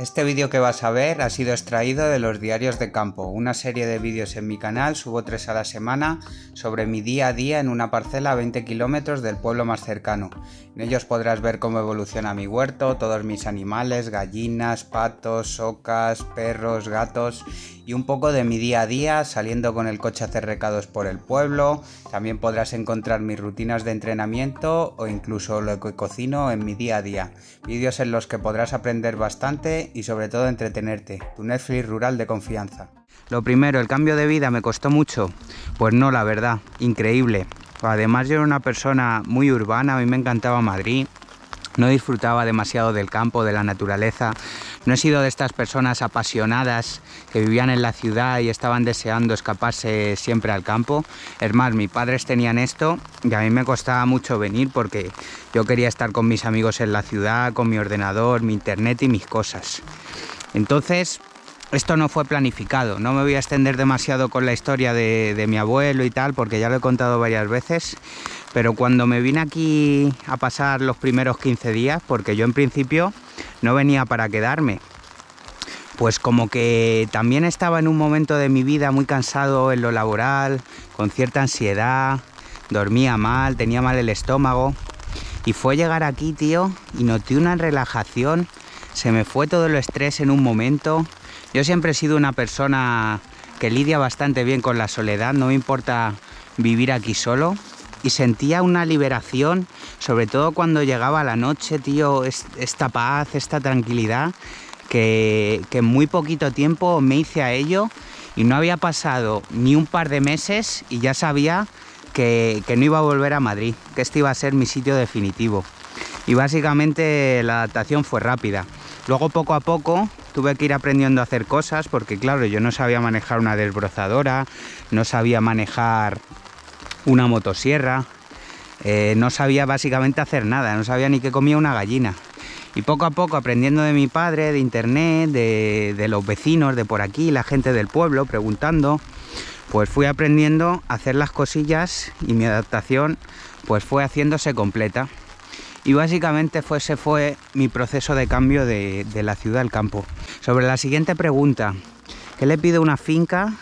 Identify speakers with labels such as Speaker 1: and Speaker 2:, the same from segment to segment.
Speaker 1: Este vídeo que vas a ver ha sido extraído de los diarios de campo, una serie de vídeos en mi canal, subo tres a la semana, sobre mi día a día en una parcela a 20 kilómetros del pueblo más cercano. En ellos podrás ver cómo evoluciona mi huerto, todos mis animales, gallinas, patos, socas, perros, gatos y un poco de mi día a día saliendo con el coche a hacer recados por el pueblo. También podrás encontrar mis rutinas de entrenamiento o incluso lo que cocino en mi día a día. Vídeos en los que podrás aprender bastante y sobre todo entretenerte, tu Netflix rural de confianza. Lo primero, el cambio de vida me costó mucho. Pues no, la verdad, increíble. Además yo era una persona muy urbana, a mí me encantaba Madrid, no disfrutaba demasiado del campo, de la naturaleza, no he sido de estas personas apasionadas que vivían en la ciudad y estaban deseando escaparse siempre al campo. Es mis padres tenían esto y a mí me costaba mucho venir porque yo quería estar con mis amigos en la ciudad, con mi ordenador, mi internet y mis cosas. Entonces, esto no fue planificado. No me voy a extender demasiado con la historia de, mi abuelo y tal, porque ya lo he contado varias veces. Pero cuando me vine aquí a pasar los primeros 15 días, porque yo en principio no venía para quedarme, pues como que también estaba en un momento de mi vida muy cansado en lo laboral, con cierta ansiedad, dormía mal, tenía mal el estómago. Y fue llegar aquí, tío, y noté una relajación. Se me fue todo el estrés en un momento yo siempre he sido una persona que lidia bastante bien con la soledad, no me importa vivir aquí solo. Y sentía una liberación, sobre todo cuando llegaba la noche, tío, esta paz, esta tranquilidad, que, en muy poquito tiempo me hice a ello y no había pasado ni un par de meses y ya sabía que, que, no iba a volver a Madrid, que este iba a ser mi sitio definitivo. Y básicamente la adaptación fue rápida. Luego poco a poco tuve que ir aprendiendo a hacer cosas porque claro, yo no sabía manejar una desbrozadora, no sabía manejar una motosierra, eh, no sabía básicamente hacer nada, no sabía ni qué comía una gallina. Y poco a poco, aprendiendo de mi padre, de internet, de, los vecinos de por aquí, la gente del pueblo, preguntando, pues fui aprendiendo a hacer las cosillas y mi adaptación pues fue haciéndose completa. Y básicamente fue, ese fue mi proceso de cambio de, de la ciudad al campo. Sobre la siguiente pregunta, ¿qué le pido a una finca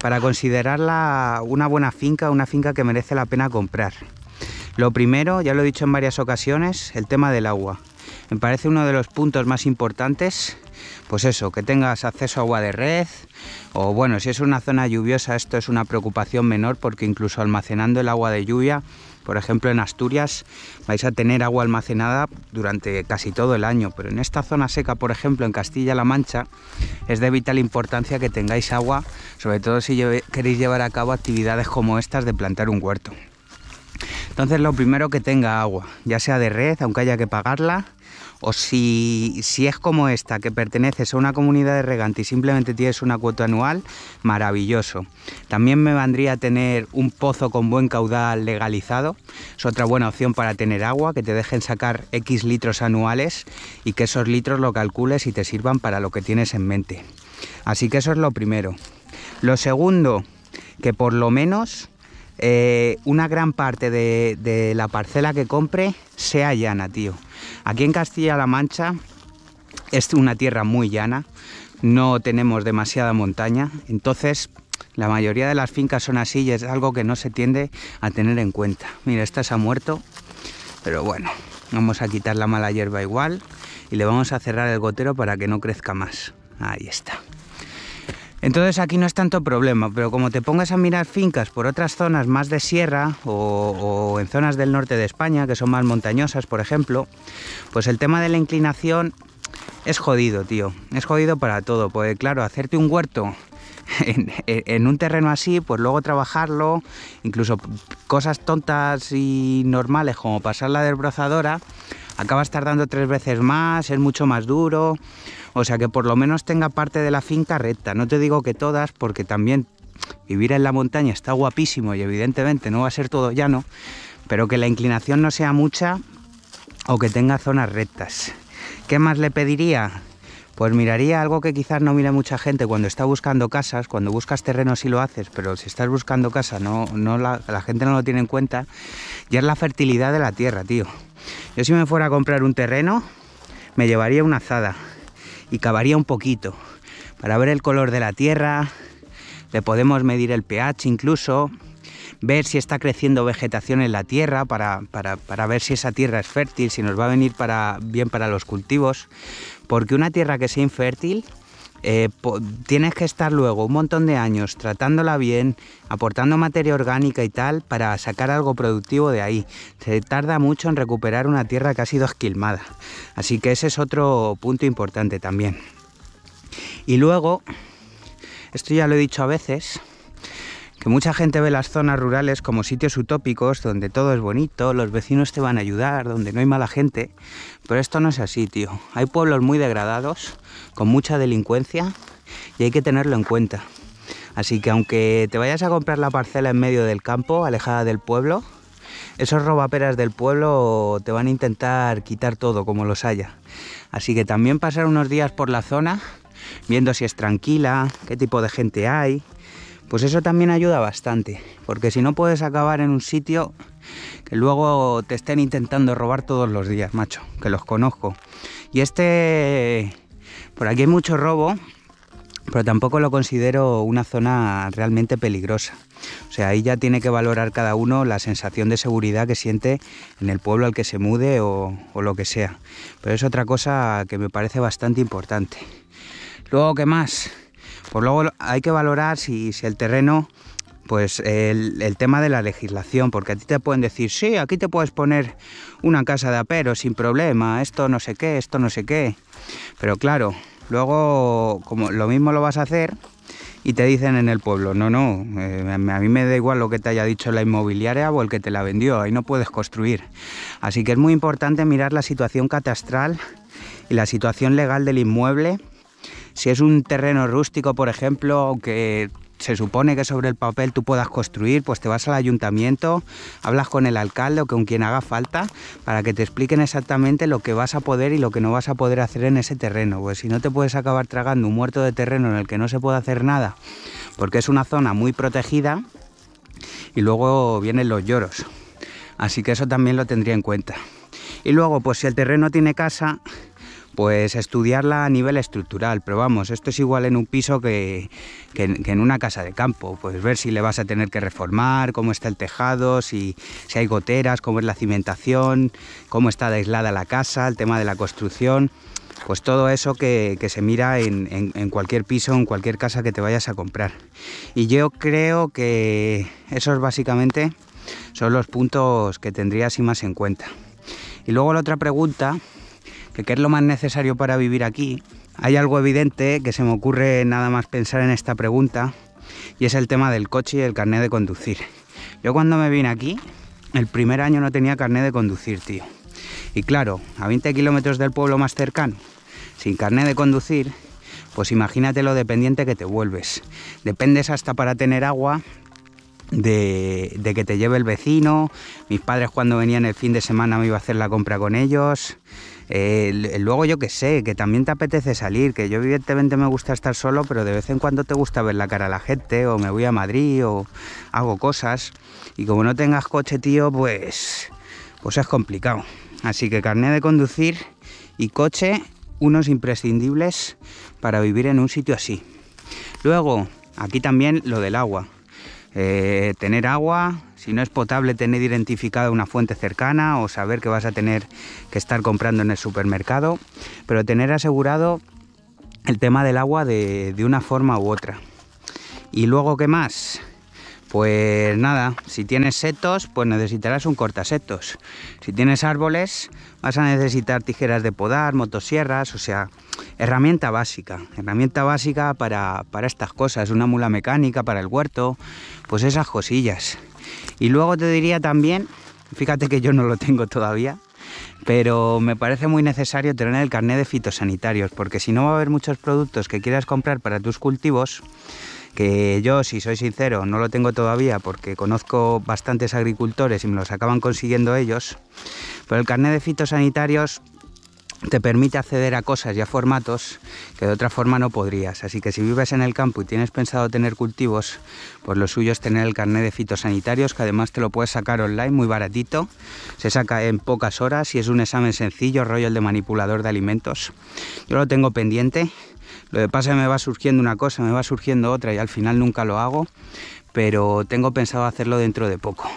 Speaker 1: para considerarla una buena finca, una finca que merece la pena comprar? Lo primero, ya lo he dicho en varias ocasiones, el tema del agua. Me parece uno de los puntos más importantes pues eso, que tengas acceso a agua de red o bueno, si es una zona lluviosa esto es una preocupación menor porque incluso almacenando el agua de lluvia, por ejemplo en Asturias vais a tener agua almacenada durante casi todo el año, pero en esta zona seca, por ejemplo en Castilla-La Mancha, es de vital importancia que tengáis agua, sobre todo si queréis llevar a cabo actividades como estas de plantar un huerto. Entonces lo primero que tenga agua, ya sea de red, aunque haya que pagarla, o si, es como esta, que perteneces a una comunidad de regante y simplemente tienes una cuota anual, maravilloso. También me vendría tener un pozo con buen caudal legalizado, es otra buena opción para tener agua, que te dejen sacar X litros anuales y que esos litros lo calcules y te sirvan para lo que tienes en mente. Así que eso es lo primero. Lo segundo, que por lo menos eh, una gran parte de, de la parcela que compre sea llana, tío Aquí en Castilla-La Mancha es una tierra muy llana, no tenemos demasiada montaña, entonces la mayoría de las fincas son así y es algo que no se tiende a tener en cuenta. Mira, esta se ha muerto, pero bueno, vamos a quitar la mala hierba igual y le vamos a cerrar el gotero para que no crezca más. Ahí está. Entonces aquí no es tanto problema, pero como te pongas a mirar fincas por otras zonas más de sierra o, en zonas del norte de España, que son más montañosas, por ejemplo, pues el tema de la inclinación es jodido, tío. Es jodido para todo, porque claro, hacerte un huerto en, en un terreno así, pues luego trabajarlo, incluso cosas tontas y normales como pasar la desbrozadora, acabas tardando tres veces más, es mucho más duro. O sea, que por lo menos tenga parte de la finca recta. No te digo que todas, porque también vivir en la montaña está guapísimo y evidentemente no va a ser todo llano, pero que la inclinación no sea mucha o que tenga zonas rectas. ¿Qué más le pediría? Pues miraría algo que quizás no mire mucha gente cuando está buscando casas, cuando buscas terreno sí lo haces, pero si estás buscando casa no, no la, gente no lo tiene en cuenta, y es la fertilidad de la tierra, tío. Yo si me fuera a comprar un terreno, me llevaría una azada y cavaría un poquito para ver el color de la tierra, le podemos medir el pH incluso, ver si está creciendo vegetación en la tierra para, ver si esa tierra es fértil, si nos va a venir para, bien para los cultivos, porque una tierra que sea infértil eh, tienes que estar luego un montón de años tratándola bien, aportando materia orgánica y tal para sacar algo productivo de ahí. Se tarda mucho en recuperar una tierra que ha sido esquilmada. Así que ese es otro punto importante también. Y luego, esto ya lo he dicho a veces, que mucha gente ve las zonas rurales como sitios utópicos donde todo es bonito, los vecinos te van a ayudar, donde no hay mala gente, pero esto no es así, tío. Hay pueblos muy degradados, con mucha delincuencia, y hay que tenerlo en cuenta. Así que aunque te vayas a comprar la parcela en medio del campo, alejada del pueblo, esos robaperas del pueblo te van a intentar quitar todo como los haya. Así que también pasar unos días por la zona, viendo si es tranquila, qué tipo de gente hay, pues eso también ayuda bastante, porque si no puedes acabar en un sitio que luego te estén intentando robar todos los días, macho, que los conozco. Y este, por aquí hay mucho robo, pero tampoco lo considero una zona realmente peligrosa. O sea, ahí ya tiene que valorar cada uno la sensación de seguridad que siente en el pueblo al que se mude o, lo que sea. Pero es otra cosa que me parece bastante importante. Luego, ¿qué más? Pues luego hay que valorar si, el terreno, pues el, tema de la legislación, porque a ti te pueden decir, sí, aquí te puedes poner una casa de aperos sin problema, esto no sé qué, esto no sé qué. Pero claro, luego como lo mismo lo vas a hacer y te dicen en el pueblo, no, no, eh, a mí me da igual lo que te haya dicho la inmobiliaria o el que te la vendió, ahí no puedes construir. Así que es muy importante mirar la situación catastral y la situación legal del inmueble si es un terreno rústico, por ejemplo, ...que se supone que sobre el papel tú puedas construir, pues te vas al ayuntamiento, hablas con el alcalde o con quien haga falta para que te expliquen exactamente lo que vas a poder y lo que no vas a poder hacer en ese terreno. Pues si no te puedes acabar tragando un muerto de terreno en el que no se puede hacer nada, porque es una zona muy protegida y luego vienen los lloros. Así que eso también lo tendría en cuenta. Y luego, pues si el terreno tiene casa, pues estudiarla a nivel estructural, pero vamos, esto es igual en un piso que, en una casa de campo, pues ver si le vas a tener que reformar, cómo está el tejado, si, hay goteras, cómo es la cimentación, cómo está aislada la casa, el tema de la construcción pues todo eso que, se mira en, en, cualquier piso, en cualquier casa que te vayas a comprar. Y yo creo que esos básicamente son los puntos que tendrías y más en cuenta. Y luego la otra pregunta que qué es lo más necesario para vivir aquí, hay algo evidente que se me ocurre nada más pensar en esta pregunta y es el tema del coche y el carnet de conducir. Yo cuando me vine aquí, el primer año no tenía carnet de conducir, tío. Y claro, a 20 kilómetros del pueblo más cercano, sin carnet de conducir, pues imagínate lo dependiente que te vuelves. Dependes hasta para tener agua de, que te lleve el vecino. Mis padres cuando venían el fin de semana me iba a hacer la compra con ellos. luego yo que sé, que también te apetece salir, que yo evidentemente me gusta estar solo, pero de vez en cuando te gusta ver la cara a la gente, o me voy a Madrid, o hago cosas. Y como no tengas coche, tío, pues, pues es complicado. Así que carné de conducir y coche, unos imprescindibles para vivir en un sitio así. Luego, aquí también lo del agua. Eh, tener agua, si no es potable tener identificada una fuente cercana o saber que vas a tener que estar comprando en el supermercado, pero tener asegurado el tema del agua de, de una forma u otra. Y luego, ¿qué más? Pues nada, si tienes setos, pues necesitarás un cortasetos. Si tienes árboles, vas a necesitar tijeras de podar, motosierras, o sea, herramienta básica. Herramienta básica para, para estas cosas, una mula mecánica para el huerto, pues esas cosillas. Y luego te diría también, fíjate que yo no lo tengo todavía, pero me parece muy necesario tener el carnet de fitosanitarios, porque si no va a haber muchos productos que quieras comprar para tus cultivos que yo, si soy sincero, no lo tengo todavía porque conozco bastantes agricultores y me los acaban consiguiendo ellos, pero el carnet de fitosanitarios te permite acceder a cosas y a formatos que de otra forma no podrías. Así que si vives en el campo y tienes pensado tener cultivos, ...por pues lo suyo es tener el carnet de fitosanitarios, que además te lo puedes sacar online muy baratito. Se saca en pocas horas y es un examen sencillo, rollo el de manipulador de alimentos. Yo lo tengo pendiente lo que pasa es que me va surgiendo una cosa, me va surgiendo otra y al final nunca lo hago, pero tengo pensado hacerlo dentro de poco.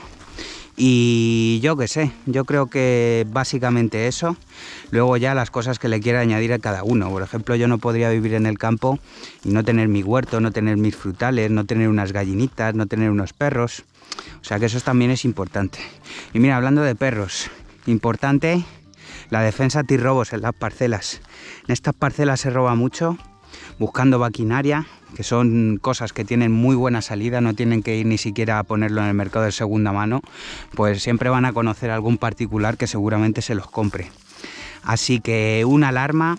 Speaker 1: Y yo qué sé, yo creo que básicamente eso. Luego ya las cosas que le quiera añadir a cada uno. Por ejemplo, yo no podría vivir en el campo y no tener mi huerto, no tener mis frutales, no tener unas gallinitas, no tener unos perros. O sea que eso también es importante. Y mira, hablando de perros, importante la defensa robos en las parcelas. En estas parcelas se roba mucho buscando vaquinaria, que son cosas que tienen muy buena salida, no tienen que ir ni siquiera a ponerlo en el mercado de segunda mano, pues siempre van a conocer algún particular que seguramente se los compre. Así que una alarma,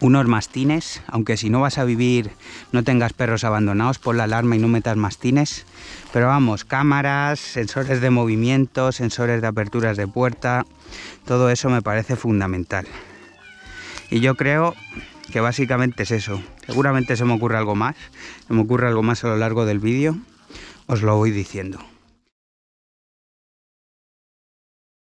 Speaker 1: unos mastines, aunque si no vas a vivir no tengas perros abandonados, pon la alarma y no metas mastines. Pero vamos, cámaras, sensores de movimiento, sensores de aperturas de puerta, todo eso me parece fundamental. Y yo creo que básicamente es eso. Seguramente se me ocurre algo más, se me ocurre algo más a lo largo del vídeo, os lo voy diciendo.